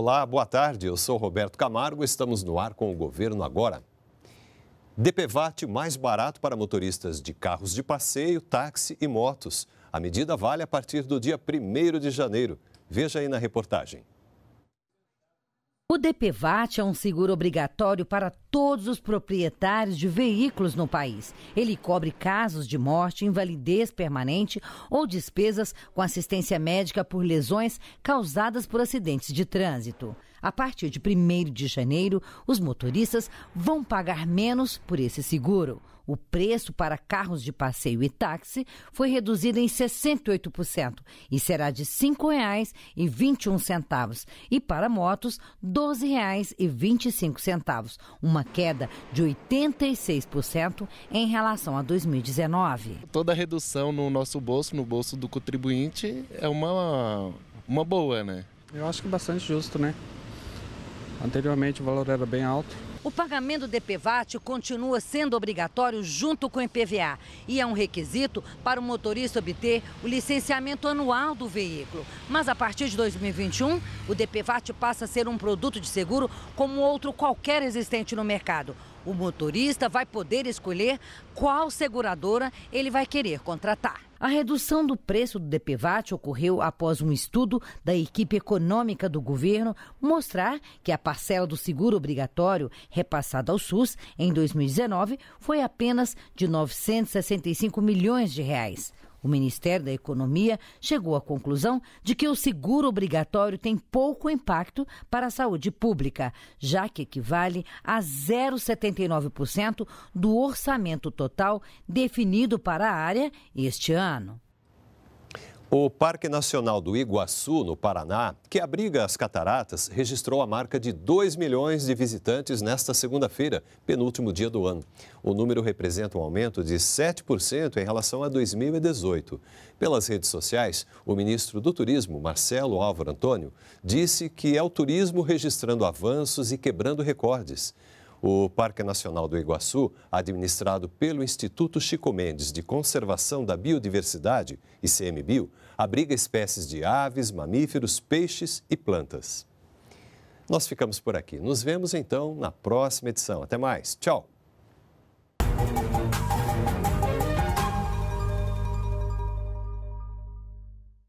Olá, boa tarde. Eu sou Roberto Camargo. Estamos no ar com o governo agora. DPVAT mais barato para motoristas de carros de passeio, táxi e motos. A medida vale a partir do dia 1 de janeiro. Veja aí na reportagem. O DPVAT é um seguro obrigatório para todos os proprietários de veículos no país. Ele cobre casos de morte, invalidez permanente ou despesas com assistência médica por lesões causadas por acidentes de trânsito. A partir de 1 de janeiro, os motoristas vão pagar menos por esse seguro. O preço para carros de passeio e táxi foi reduzido em 68% e será de R$ 5,21. E para motos, R$ 12,25, uma queda de 86% em relação a 2019. Toda redução no nosso bolso, no bolso do contribuinte, é uma, uma boa, né? Eu acho que é bastante justo, né? Anteriormente o valor era bem alto. O pagamento do DPVAT continua sendo obrigatório junto com o IPVA e é um requisito para o motorista obter o licenciamento anual do veículo. Mas a partir de 2021, o DPVAT passa a ser um produto de seguro como outro qualquer existente no mercado. O motorista vai poder escolher qual seguradora ele vai querer contratar. A redução do preço do DPVAT ocorreu após um estudo da equipe econômica do governo mostrar que a parcela do seguro obrigatório repassada ao SUS em 2019 foi apenas de 965 milhões de reais. O Ministério da Economia chegou à conclusão de que o seguro obrigatório tem pouco impacto para a saúde pública, já que equivale a 0,79% do orçamento total definido para a área este ano. O Parque Nacional do Iguaçu, no Paraná, que abriga as cataratas, registrou a marca de 2 milhões de visitantes nesta segunda-feira, penúltimo dia do ano. O número representa um aumento de 7% em relação a 2018. Pelas redes sociais, o ministro do Turismo, Marcelo Álvaro Antônio, disse que é o turismo registrando avanços e quebrando recordes. O Parque Nacional do Iguaçu, administrado pelo Instituto Chico Mendes de Conservação da Biodiversidade, ICMBio, abriga espécies de aves, mamíferos, peixes e plantas. Nós ficamos por aqui. Nos vemos então na próxima edição. Até mais. Tchau.